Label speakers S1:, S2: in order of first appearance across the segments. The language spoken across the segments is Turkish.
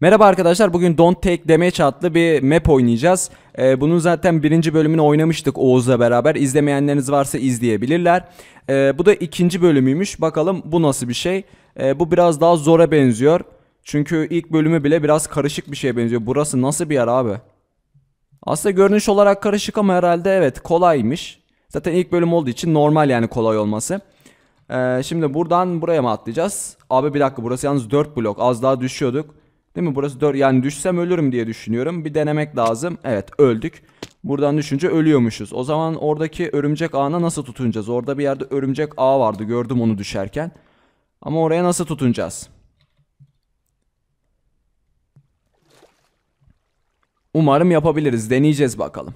S1: Merhaba arkadaşlar bugün Don't Take Damage adlı bir map oynayacağız. Ee, bunun zaten birinci bölümünü oynamıştık Oğuz'la beraber. İzlemeyenleriniz varsa izleyebilirler. Ee, bu da ikinci bölümüymüş. Bakalım bu nasıl bir şey. Ee, bu biraz daha zora benziyor. Çünkü ilk bölümü bile biraz karışık bir şeye benziyor. Burası nasıl bir yer abi? Aslında görünüş olarak karışık ama herhalde evet kolaymış. Zaten ilk bölüm olduğu için normal yani kolay olması. Ee, şimdi buradan buraya mı atlayacağız? Abi bir dakika burası yalnız 4 blok az daha düşüyorduk. Değil mi? Burası 4. Yani düşsem ölürüm diye düşünüyorum. Bir denemek lazım. Evet öldük. Buradan düşünce ölüyormuşuz. O zaman oradaki örümcek ağına nasıl tutunacağız? Orada bir yerde örümcek ağı vardı. Gördüm onu düşerken. Ama oraya nasıl tutunacağız? Umarım yapabiliriz. Deneyeceğiz bakalım.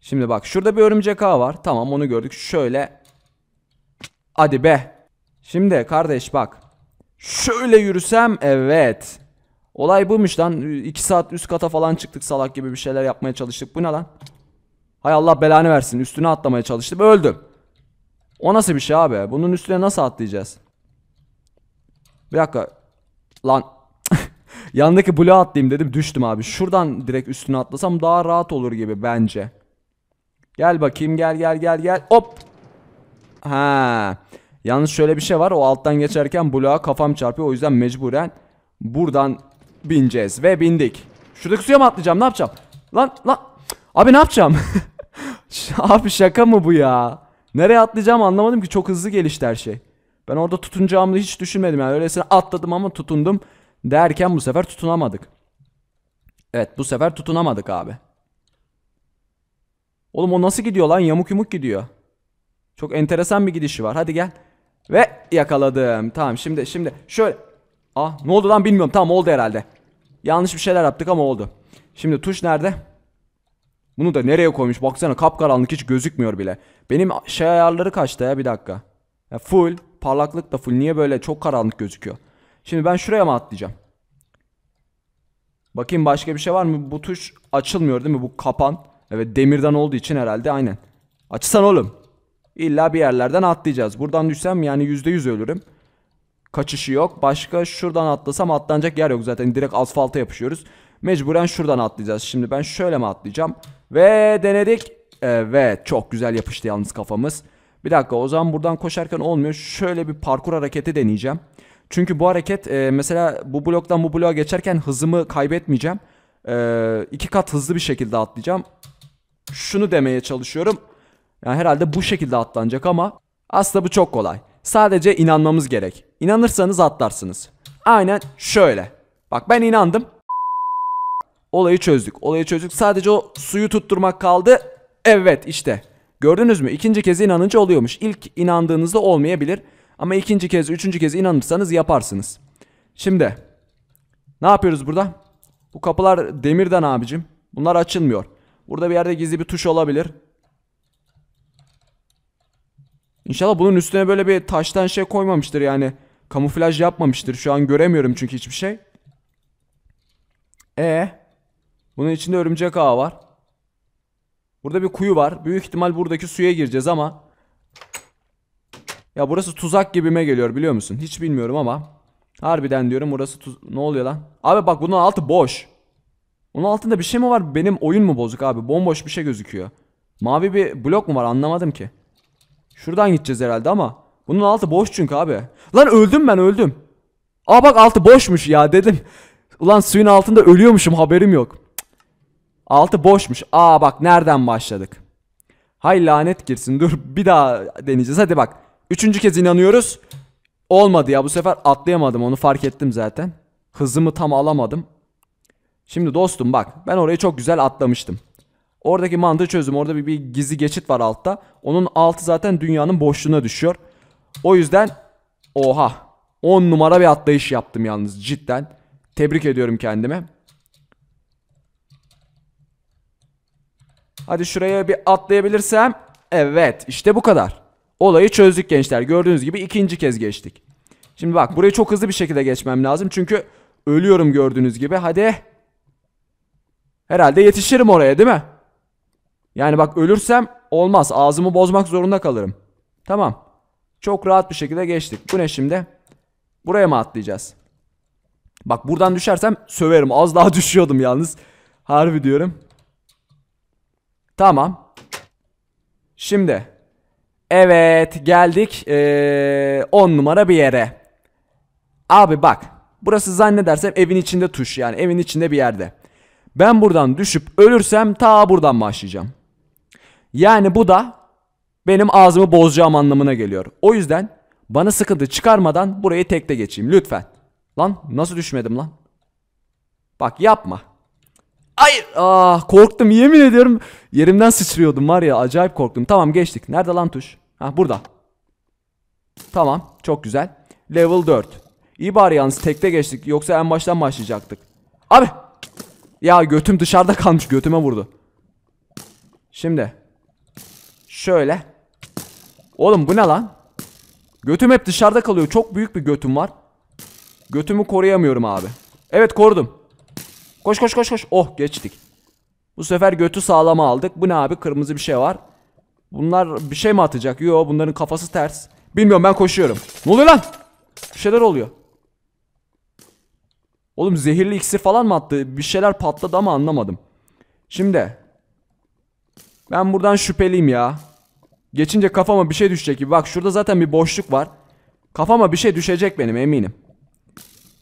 S1: Şimdi bak şurada bir örümcek ağı var. Tamam onu gördük. Şöyle. Hadi be. Şimdi kardeş bak. Şöyle yürüsem evet. Olay buymuş lan. 2 saat üst kata falan çıktık salak gibi bir şeyler yapmaya çalıştık. Bu ne lan? Hay Allah belanı versin. Üstüne atlamaya çalıştım. Öldüm. O nasıl bir şey abi? Bunun üstüne nasıl atlayacağız? Bir dakika. Lan. Yandaki bloğa atlayayım dedim. Düştüm abi. Şuradan direkt üstüne atlasam daha rahat olur gibi bence. Gel bakayım. Gel gel gel gel. Hop. Ha. Yalnız şöyle bir şey var. O alttan geçerken bloğa kafam çarpıyor. O yüzden mecburen buradan bineceğiz. Ve bindik. Şuradaki suya mı atlayacağım? Ne yapacağım? Lan lan. Abi ne yapacağım? Abi şaka mı bu ya? Nereye atlayacağım anlamadım ki. Çok hızlı gelişti her şey. Ben orada tutunacağımı hiç düşünmedim. Yani öylesine atladım ama tutundum. Derken bu sefer tutunamadık. Evet bu sefer tutunamadık abi. Oğlum o nasıl gidiyor lan? Yamuk yumuk gidiyor. Çok enteresan bir gidişi var. Hadi gel. Ve yakaladım. Tamam şimdi şimdi şöyle. Ah ne oldu lan bilmiyorum. Tamam oldu herhalde. Yanlış bir şeyler yaptık ama oldu. Şimdi tuş nerede? Bunu da nereye koymuş? Baksana kapkaranlık hiç gözükmüyor bile. Benim şey ayarları kaçtı ya bir dakika. Ya full. Parlaklık da full. Niye böyle çok karanlık gözüküyor? Şimdi ben şuraya mı atlayacağım? Bakayım başka bir şey var mı? Bu tuş açılmıyor değil mi? Bu kapan. Evet demirden olduğu için herhalde aynen. Açsan oğlum. İlla bir yerlerden atlayacağız. Buradan düşsem yani %100 ölürüm. Kaçışı yok. Başka şuradan atlasam atlanacak yer yok zaten. Direkt asfalta yapışıyoruz. Mecburen şuradan atlayacağız. Şimdi ben şöyle mi atlayacağım? Ve denedik. Evet çok güzel yapıştı yalnız kafamız. Bir dakika o zaman buradan koşarken olmuyor. Şöyle bir parkur hareketi deneyeceğim. Çünkü bu hareket e, mesela bu bloktan bu bloğa geçerken hızımı kaybetmeyeceğim. E, iki kat hızlı bir şekilde atlayacağım. Şunu demeye çalışıyorum. Yani herhalde bu şekilde atlanacak ama aslında bu çok kolay. Sadece inanmamız gerek. İnanırsanız atlarsınız. Aynen şöyle. Bak ben inandım. Olayı çözdük. Olayı çözdük. Sadece o suyu tutturmak kaldı. Evet işte. Gördünüz mü? İkinci kez inanınca oluyormuş. İlk inandığınızda olmayabilir. Ama ikinci kez, üçüncü kez inanırsanız yaparsınız. Şimdi ne yapıyoruz burada? Bu kapılar demirden abicim. Bunlar açılmıyor. Burada bir yerde gizli bir tuş olabilir. İnşallah bunun üstüne böyle bir taştan şey koymamıştır yani. Kamuflaj yapmamıştır. Şu an göremiyorum çünkü hiçbir şey. E bunun içinde örümcek ağı var. Burada bir kuyu var. Büyük ihtimal buradaki suya gireceğiz ama ya burası tuzak gibime geliyor biliyor musun? Hiç bilmiyorum ama harbiden diyorum burası tuz... ne oluyor lan? Abi bak bunun altı boş. Onun altında bir şey mi var? Benim oyun mu bozuk abi? Bomboş bir şey gözüküyor. Mavi bir blok mu var? Anlamadım ki. Şuradan gideceğiz herhalde ama. Bunun altı boş çünkü abi. Lan öldüm ben öldüm. Aa bak altı boşmuş ya dedim. Ulan suyun altında ölüyormuşum haberim yok. Altı boşmuş. Aa bak nereden başladık. Hay lanet girsin dur bir daha deneyeceğiz hadi bak. Üçüncü kez inanıyoruz. Olmadı ya bu sefer atlayamadım onu fark ettim zaten. Hızımı tam alamadım. Şimdi dostum bak ben orayı çok güzel atlamıştım. Oradaki mantığı çözdüm. Orada bir, bir gizli geçit var altta. Onun altı zaten dünyanın boşluğuna düşüyor. O yüzden oha 10 numara bir atlayış yaptım yalnız cidden. Tebrik ediyorum kendime. Hadi şuraya bir atlayabilirsem. Evet işte bu kadar. Olayı çözdük gençler. Gördüğünüz gibi ikinci kez geçtik. Şimdi bak burayı çok hızlı bir şekilde geçmem lazım. Çünkü ölüyorum gördüğünüz gibi. Hadi. Herhalde yetişirim oraya değil mi? Yani bak ölürsem olmaz. Ağzımı bozmak zorunda kalırım. Tamam. Çok rahat bir şekilde geçtik. Bu ne şimdi? Buraya mı atlayacağız? Bak buradan düşersem söverim. Az daha düşüyordum yalnız. Harbi diyorum. Tamam. Şimdi. Evet geldik ee, on numara bir yere. Abi bak. Burası zannedersem evin içinde tuş yani evin içinde bir yerde. Ben buradan düşüp ölürsem ta buradan başlayacağım. Yani bu da benim ağzımı bozacağım anlamına geliyor. O yüzden bana sıkıntı çıkarmadan burayı tekte geçeyim lütfen. Lan nasıl düşmedim lan? Bak yapma. Ay ah korktum yemin ediyorum. Yerimden sıçrıyordum var ya acayip korktum. Tamam geçtik. Nerede lan tuş? Ha burada. Tamam çok güzel. Level 4. İyi bari yalnız tekte geçtik yoksa en baştan başlayacaktık. Abi. Ya götüm dışarıda kalmış götüme vurdu. Şimdi Şöyle. Oğlum bu ne lan? Götüm hep dışarıda kalıyor. Çok büyük bir götüm var. Götümü koruyamıyorum abi. Evet korudum. Koş koş koş koş. Oh geçtik. Bu sefer götü sağlama aldık. Bu ne abi? Kırmızı bir şey var. Bunlar bir şey mi atacak? Yo bunların kafası ters. Bilmiyorum ben koşuyorum. Ne oluyor lan? Bir şeyler oluyor. Oğlum zehirli iksir falan mı attı? Bir şeyler patladı ama anlamadım. Şimdi ben buradan şüpheliyim ya. Geçince kafama bir şey düşecek gibi. Bak şurada zaten bir boşluk var. Kafama bir şey düşecek benim eminim.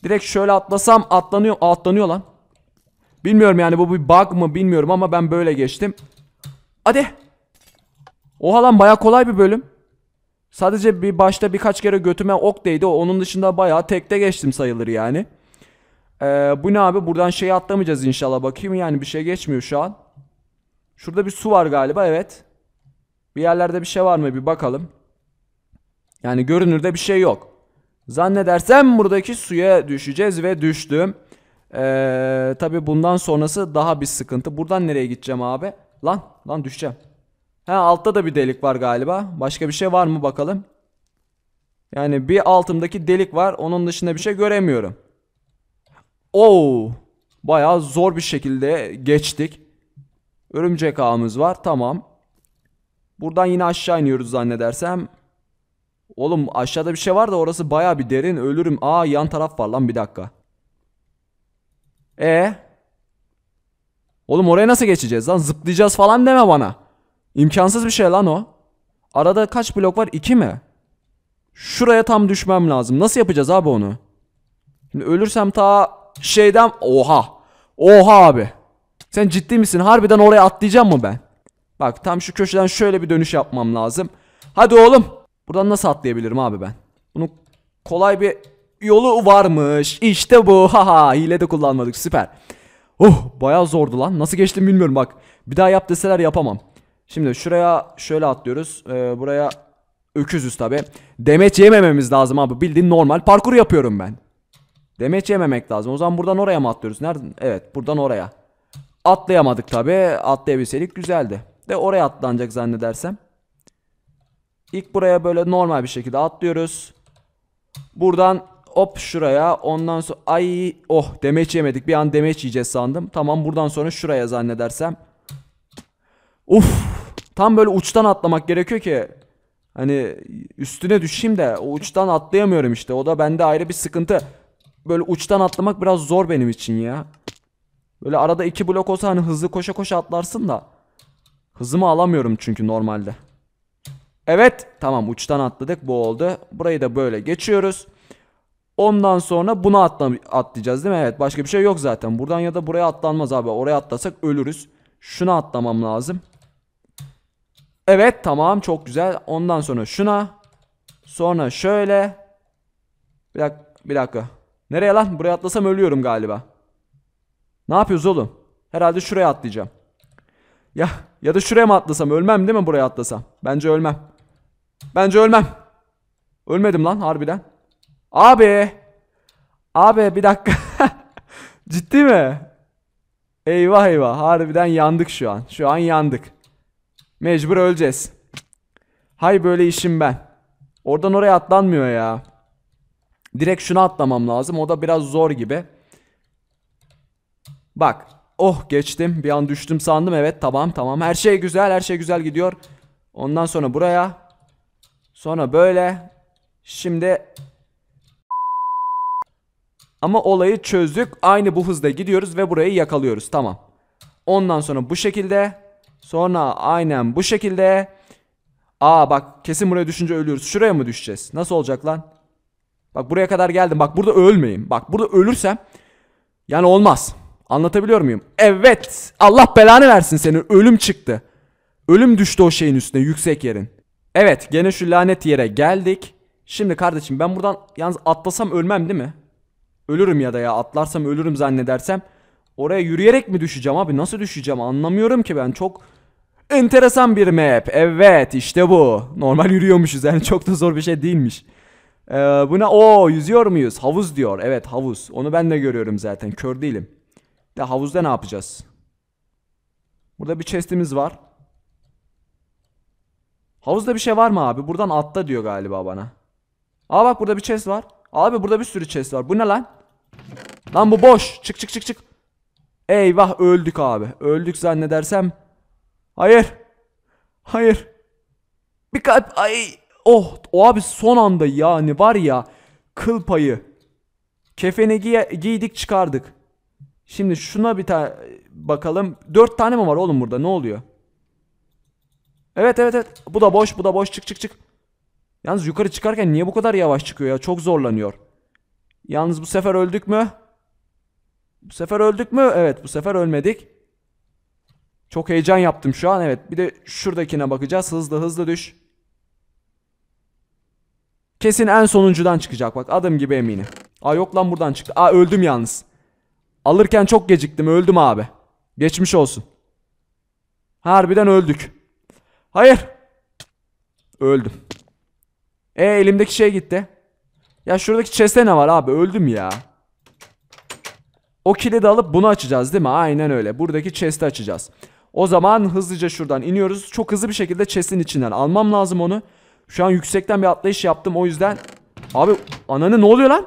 S1: Direkt şöyle atlasam atlanıyor. Atlanıyor lan. Bilmiyorum yani bu bir bug mı bilmiyorum ama ben böyle geçtim. Hadi. Oha lan baya kolay bir bölüm. Sadece bir başta birkaç kere götüme ok değdi. Onun dışında bayağı tekte geçtim sayılır yani. Ee, bu ne abi? Buradan şeyi atlamayacağız inşallah. Bakayım yani bir şey geçmiyor şu an. Şurada bir su var galiba evet. Bir yerlerde bir şey var mı bir bakalım. Yani görünürde bir şey yok. Zannedersem buradaki suya düşeceğiz ve düştüm. Ee, Tabi bundan sonrası daha bir sıkıntı. Buradan nereye gideceğim abi? Lan lan düşeceğim. He altta da bir delik var galiba. Başka bir şey var mı bakalım. Yani bir altımdaki delik var. Onun dışında bir şey göremiyorum. Oo, bayağı zor bir şekilde geçtik. Örümcek ağımız var. Tamam. Buradan yine aşağı iniyoruz zannedersem. Oğlum aşağıda bir şey var da orası baya bir derin. Ölürüm. Aa yan taraf var lan bir dakika. E Oğlum oraya nasıl geçeceğiz lan? Zıplayacağız falan deme bana. İmkansız bir şey lan o. Arada kaç blok var? İki mi? Şuraya tam düşmem lazım. Nasıl yapacağız abi onu? Şimdi ölürsem ta şeyden... Oha. Oha abi. Sen ciddi misin? Harbiden oraya atlayacağım mı ben? Bak tam şu köşeden şöyle bir dönüş yapmam lazım. Hadi oğlum. Buradan nasıl atlayabilirim abi ben? Bunun kolay bir yolu varmış. İşte bu. Haha hile de kullanmadık. Süper. Oh baya zordu lan. Nasıl geçtim bilmiyorum bak. Bir daha yap deseler yapamam. Şimdi şuraya şöyle atlıyoruz. Ee, buraya öküzüz tabi. Demet yemememiz lazım abi. Bildiğin normal parkur yapıyorum ben. Demet yememek lazım. O zaman buradan oraya mı atlıyoruz? Nereden? Evet buradan oraya. Atlayamadık tabi. Atlayabilseydik güzeldi. De oraya atlanacak zannedersem. İlk buraya böyle normal bir şekilde atlıyoruz. Buradan hop şuraya. Ondan sonra ay oh demeç yemedik. Bir an demeç yiyeceğiz sandım. Tamam buradan sonra şuraya zannedersem. Uf tam böyle uçtan atlamak gerekiyor ki. Hani üstüne düşeyim de o uçtan atlayamıyorum işte. O da bende ayrı bir sıkıntı. Böyle uçtan atlamak biraz zor benim için ya. Böyle arada iki blok olsa hani hızlı koşa koşa atlarsın da. Hızımı alamıyorum çünkü normalde. Evet tamam uçtan atladık bu oldu. Burayı da böyle geçiyoruz. Ondan sonra buna atla atlayacağız değil mi? Evet başka bir şey yok zaten. Buradan ya da buraya atlanmaz abi. Oraya atlasak ölürüz. Şuna atlamam lazım. Evet tamam çok güzel. Ondan sonra şuna. Sonra şöyle. Bir dakika. Bir dakika. Nereye lan? Buraya atlasam ölüyorum galiba. Ne yapıyoruz oğlum? Herhalde şuraya atlayacağım. Ya ya da şuraya mı atlasam? Ölmem değil mi buraya atlasam? Bence ölmem. Bence ölmem. Ölmedim lan harbiden. Abi. Abi bir dakika. Ciddi mi? Eyvah eyvah. Harbiden yandık şu an. Şu an yandık. Mecbur öleceğiz. Hay böyle işim ben. Oradan oraya atlanmıyor ya. Direkt şuna atlamam lazım. O da biraz zor gibi. Bak oh geçtim bir an düştüm sandım evet tamam tamam her şey güzel her şey güzel gidiyor. Ondan sonra buraya sonra böyle şimdi ama olayı çözdük aynı bu hızda gidiyoruz ve burayı yakalıyoruz tamam. Ondan sonra bu şekilde sonra aynen bu şekilde Aa bak kesin buraya düşünce ölüyoruz. Şuraya mı düşeceğiz? Nasıl olacak lan? Bak buraya kadar geldim. Bak burada ölmeyeyim. Bak burada ölürsem yani olmaz. Anlatabiliyor muyum? Evet. Allah belanı versin senin. Ölüm çıktı. Ölüm düştü o şeyin üstüne yüksek yerin. Evet gene şu lanet yere geldik. Şimdi kardeşim ben buradan yalnız atlasam ölmem değil mi? Ölürüm ya da ya atlarsam ölürüm zannedersem. Oraya yürüyerek mi düşeceğim abi? Nasıl düşeceğim anlamıyorum ki ben çok... Enteresan bir map. Evet işte bu. Normal yürüyormuşuz yani çok da zor bir şey değilmiş. Ee, buna o yüzüyor muyuz? Havuz diyor. Evet havuz. Onu ben de görüyorum zaten. Kör değilim. De havuzda ne yapacağız? Burada bir chest'imiz var. Havuzda bir şey var mı abi? Buradan atla diyor galiba bana. Aa bak burada bir chest var. Abi burada bir sürü chest var. Bu ne lan? Lan bu boş. Çık çık çık çık. Eyvah öldük abi. Öldük zannedersem. Hayır. Hayır. Bir kalp. Ay. Oh. O abi son anda yani var ya. Kıl payı. Kefeni giy giydik çıkardık. Şimdi şuna bir tane bakalım. Dört tane mi var oğlum burada? Ne oluyor? Evet evet evet. Bu da boş bu da boş. Çık çık çık. Yalnız yukarı çıkarken niye bu kadar yavaş çıkıyor ya? Çok zorlanıyor. Yalnız bu sefer öldük mü? Bu sefer öldük mü? Evet bu sefer ölmedik. Çok heyecan yaptım şu an evet. Bir de şuradakine bakacağız. Hızlı hızlı düş. Kesin en sonuncudan çıkacak bak adım gibi eminim. Aa yok lan buradan çıktı. Aa öldüm yalnız. Alırken çok geciktim öldüm abi. Geçmiş olsun. Harbiden öldük. Hayır. Öldüm. E elimdeki şey gitti. Ya şuradaki chest'e ne var abi? Öldüm ya. O kilidi alıp bunu açacağız değil mi? Aynen öyle. Buradaki chest'i açacağız. O zaman hızlıca şuradan iniyoruz. Çok hızlı bir şekilde chest'in içinden almam lazım onu. Şu an yüksekten bir atlayış yaptım o yüzden. Abi ananı ne oluyor lan?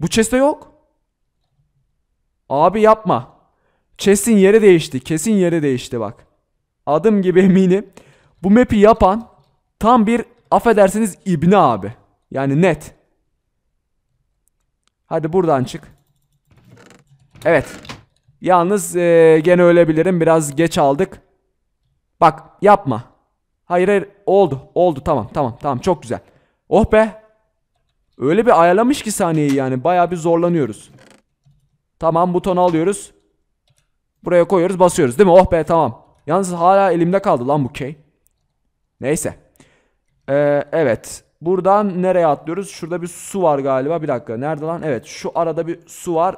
S1: Bu chest'te yok. Abi yapma. Kesin yeri değişti. Kesin yeri değişti bak. Adım gibi eminim. Bu map'i yapan tam bir affedersiniz ibne abi. Yani net. Hadi buradan çık. Evet. Yalnız e, gene ölebilirim. Biraz geç aldık. Bak yapma. Hayır hayır oldu. Oldu tamam tamam tamam çok güzel. Oh be. Öyle bir ayarlamış ki saniyeyi yani. Baya bir zorlanıyoruz. Tamam butonu alıyoruz. Buraya koyuyoruz basıyoruz değil mi? Oh be tamam. Yalnız hala elimde kaldı lan bu key. Neyse. Ee, evet. Buradan nereye atlıyoruz? Şurada bir su var galiba. Bir dakika. Nerede lan? Evet. Şu arada bir su var.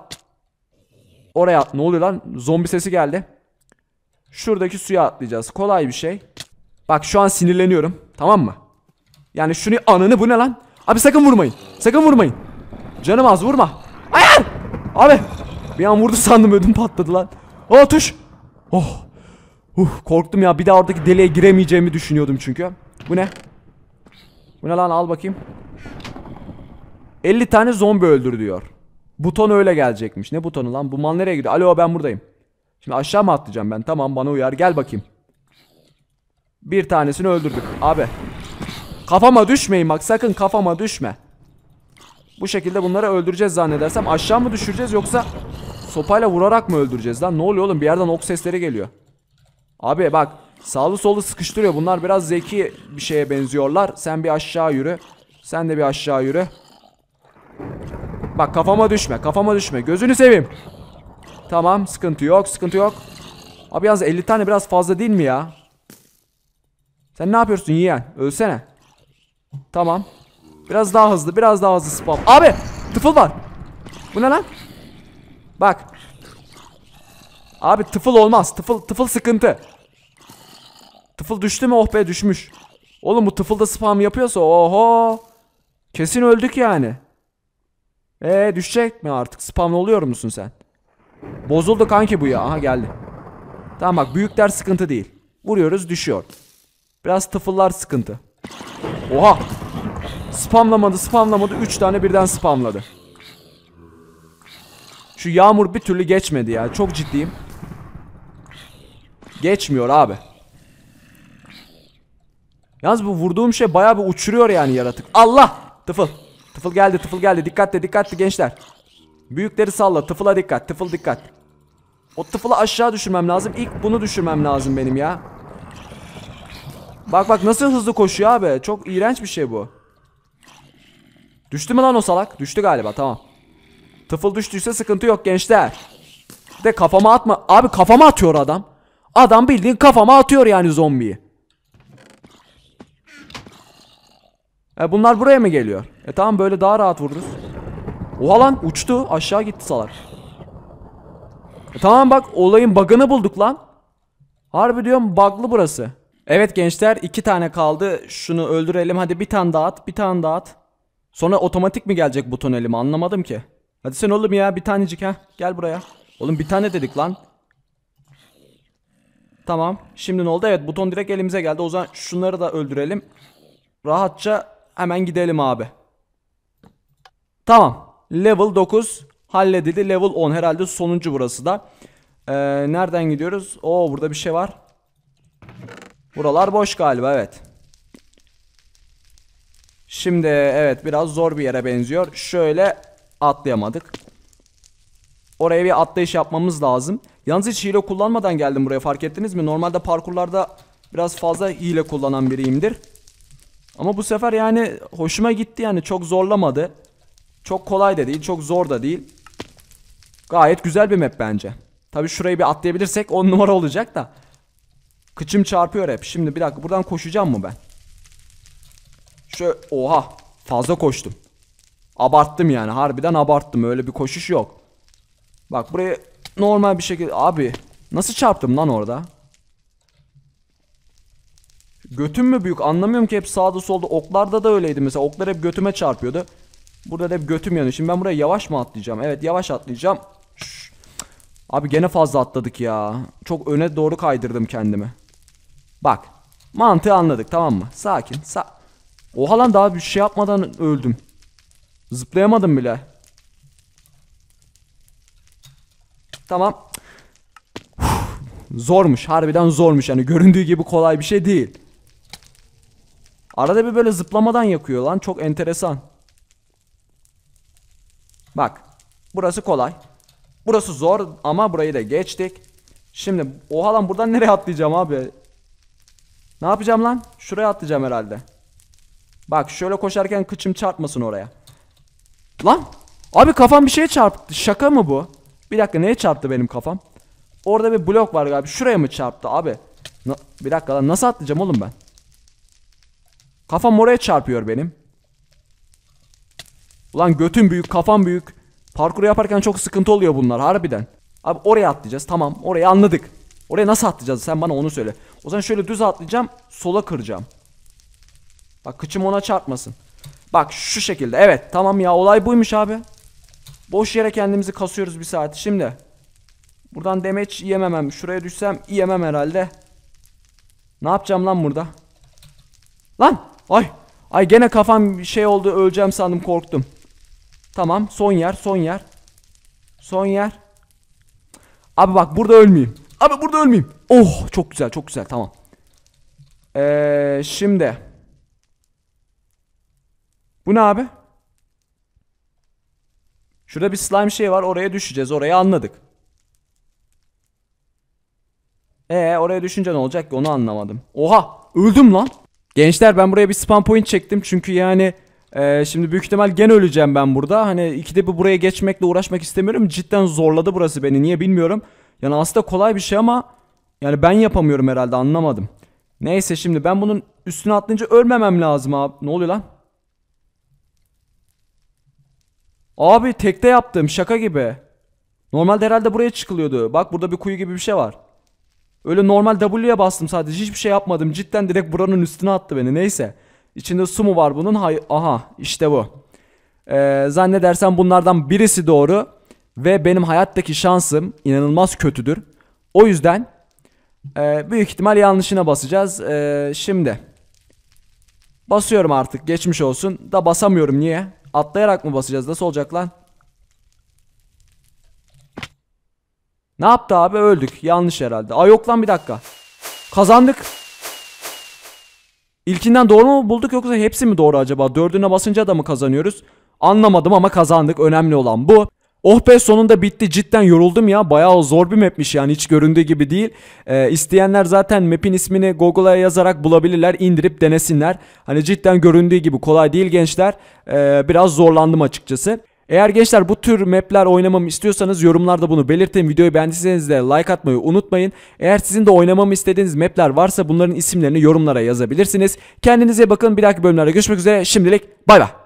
S1: Oraya at. Ne oluyor lan? Zombi sesi geldi. Şuradaki suya atlayacağız. Kolay bir şey. Bak şu an sinirleniyorum. Tamam mı? Yani şunu anını bu ne lan? Abi sakın vurmayın. Sakın vurmayın. Canım az vurma. Hayır. Abi bir an vurdu sandım ödüm patladı lan. Aa tuş. Oh. Uh, korktum ya bir daha oradaki deliğe giremeyeceğimi düşünüyordum çünkü. Bu ne? Bu ne lan al bakayım. 50 tane zombi öldür diyor. Buton öyle gelecekmiş. Ne butonu lan? Bu mal nereye gidiyor? Alo ben buradayım. Şimdi aşağı mı atlayacağım ben? Tamam bana uyar. Gel bakayım. Bir tanesini öldürdük. Abi. Kafama düşmeyin bak. Sakın kafama düşme. Bu şekilde bunları öldüreceğiz zannedersem. Aşağı mı düşüreceğiz yoksa Sopayla vurarak mı öldüreceğiz lan? Ne oluyor oğlum? Bir yerden ok sesleri geliyor. Abi bak. Sağlı solu sıkıştırıyor. Bunlar biraz zeki bir şeye benziyorlar. Sen bir aşağı yürü. Sen de bir aşağı yürü. Bak kafama düşme. Kafama düşme. Gözünü seveyim. Tamam. Sıkıntı yok. Sıkıntı yok. Abi yalnız 50 tane biraz fazla değil mi ya? Sen ne yapıyorsun yiyen? Ölsene. Tamam. Biraz daha hızlı. Biraz daha hızlı spam. Abi! Tıfıl var. Bu ne lan? Bak. Abi tıfıl olmaz. Tıfıl, tıfıl sıkıntı. Tıfıl düştü mü? Oh be düşmüş. Oğlum bu da spam yapıyorsa oho. Kesin öldük yani. Ee düşecek mi artık? Spam oluyor musun sen? Bozuldu kanki bu ya. Aha geldi. Tamam bak büyükler sıkıntı değil. Vuruyoruz düşüyor. Biraz tıfıllar sıkıntı. Oha. Spamlamadı spamlamadı. 3 tane birden spamladı. Şu yağmur bir türlü geçmedi ya. Çok ciddiyim. Geçmiyor abi. Yalnız bu vurduğum şey baya bir uçuruyor yani yaratık. Allah! Tıfıl. Tıfıl geldi tıfıl geldi. Dikkatli dikkatli gençler. Büyükleri salla. Tıfıla dikkat. Tıfıl dikkat. O tıfılı aşağı düşürmem lazım. İlk bunu düşürmem lazım benim ya. Bak bak nasıl hızlı koşuyor abi. Çok iğrenç bir şey bu. Düştü mü lan o salak? Düştü galiba tamam. Tıfıl düştüyse sıkıntı yok gençler. De kafama atma. Abi kafama atıyor adam. Adam bildiğin kafama atıyor yani zombiyi. E bunlar buraya mı geliyor? E tamam böyle daha rahat vururuz. Oha lan uçtu. Aşağı gitti salar. E tamam bak olayın bug'ını bulduk lan. Harbi diyorum bug'lı burası. Evet gençler iki tane kaldı. Şunu öldürelim. Hadi bir tane daha at. Bir tane daha at. Sonra otomatik mi gelecek buton elime anlamadım ki. Hadi sen oğlum ya bir tanecik ha. Gel buraya. Oğlum bir tane dedik lan. Tamam. Şimdi ne oldu? Evet buton direkt elimize geldi. O zaman şunları da öldürelim. Rahatça hemen gidelim abi. Tamam. Level 9 halledildi. Level 10 herhalde sonuncu burası da. Ee, nereden gidiyoruz? Oo burada bir şey var. Buralar boş galiba evet. Şimdi evet biraz zor bir yere benziyor. Şöyle Atlayamadık. Oraya bir atlayış yapmamız lazım. Yalnız hiç hile kullanmadan geldim buraya fark ettiniz mi? Normalde parkurlarda biraz fazla hile kullanan biriyimdir. Ama bu sefer yani hoşuma gitti yani çok zorlamadı. Çok kolay da değil çok zor da değil. Gayet güzel bir map bence. Tabi şurayı bir atlayabilirsek 10 numara olacak da. Kıçım çarpıyor hep. Şimdi bir dakika buradan koşacağım mı ben? Şöyle oha fazla koştum. Abarttım yani harbiden abarttım öyle bir koşuş yok. Bak buraya normal bir şekilde abi nasıl çarptım lan orada? Götüm mü büyük anlamıyorum ki hep sağda solda oklarda da öyleydi mesela oklar hep götüme çarpıyordu. Burada da hep götüm yanıyor. Şimdi ben buraya yavaş mı atlayacağım? Evet yavaş atlayacağım. Abi gene fazla atladık ya. Çok öne doğru kaydırdım kendimi. Bak mantığı anladık tamam mı? Sakin. Sa Oha lan daha bir şey yapmadan öldüm. Zıplayamadım bile. Tamam. zormuş. Harbiden zormuş. Yani göründüğü gibi kolay bir şey değil. Arada bir böyle zıplamadan yakıyor lan. Çok enteresan. Bak. Burası kolay. Burası zor ama burayı da geçtik. Şimdi oha lan buradan nereye atlayacağım abi? Ne yapacağım lan? Şuraya atlayacağım herhalde. Bak şöyle koşarken kıçım çarpmasın oraya. Lan. Abi kafam bir şeye çarptı. Şaka mı bu? Bir dakika neye çarptı benim kafam? Orada bir blok var galiba. Şuraya mı çarptı abi? Na bir dakika lan nasıl atlayacağım oğlum ben? Kafam oraya çarpıyor benim. Ulan götüm büyük, kafam büyük. Parkuru yaparken çok sıkıntı oluyor bunlar harbiden. Abi oraya atlayacağız tamam orayı anladık. Oraya nasıl atlayacağız sen bana onu söyle. O zaman şöyle düz atlayacağım sola kıracağım. Bak kıçım ona çarpmasın. Bak şu şekilde. Evet tamam ya olay buymuş abi. Boş yere kendimizi kasıyoruz bir saat. Şimdi. Buradan damage yememem. Şuraya düşsem yemem herhalde. Ne yapacağım lan burada? Lan. Ay. Ay gene kafam şey oldu öleceğim sandım korktum. Tamam son yer son yer. Son yer. Abi bak burada ölmeyeyim. Abi burada ölmeyeyim. Oh çok güzel çok güzel tamam. Ee, şimdi. Bu ne abi? Şurada bir slime şey var oraya düşeceğiz orayı anladık. Ee oraya düşünce ne olacak ki onu anlamadım. Oha öldüm lan. Gençler ben buraya bir spam point çektim çünkü yani ee, şimdi büyük ihtimal gene öleceğim ben burada. Hani ikide bir buraya geçmekle uğraşmak istemiyorum. Cidden zorladı burası beni. Niye bilmiyorum. Yani aslında kolay bir şey ama yani ben yapamıyorum herhalde anlamadım. Neyse şimdi ben bunun üstüne atlayınca ölmemem lazım abi. Ne oluyor lan? Abi tekte yaptım şaka gibi. Normalde herhalde buraya çıkılıyordu. Bak burada bir kuyu gibi bir şey var. Öyle normal W'ye bastım sadece hiçbir şey yapmadım. Cidden direkt buranın üstüne attı beni neyse. İçinde su mu var bunun? Hay Aha işte bu. Ee, zannedersem bunlardan birisi doğru. Ve benim hayattaki şansım inanılmaz kötüdür. O yüzden e, büyük ihtimal yanlışına basacağız. E, şimdi basıyorum artık geçmiş olsun da basamıyorum niye? Atlayarak mı basacağız? Nasıl olacak lan? Ne yaptı abi? Öldük. Yanlış herhalde. Aa yok lan bir dakika. Kazandık. İlkinden doğru mu bulduk yoksa hepsi mi doğru acaba? Dördüne basınca da mı kazanıyoruz? Anlamadım ama kazandık. Önemli olan bu. Oh be sonunda bitti cidden yoruldum ya bayağı zor bir mapmiş yani hiç göründüğü gibi değil. Ee, isteyenler zaten map'in ismini Google'a yazarak bulabilirler indirip denesinler. Hani cidden göründüğü gibi kolay değil gençler ee, biraz zorlandım açıkçası. Eğer gençler bu tür mapler oynamamı istiyorsanız yorumlarda bunu belirtin. Videoyu beğendiyseniz de like atmayı unutmayın. Eğer sizin de oynamamı istediğiniz mapler varsa bunların isimlerini yorumlara yazabilirsiniz. Kendinize bakın bir dahaki bölümlerde görüşmek üzere. Şimdilik bay bay.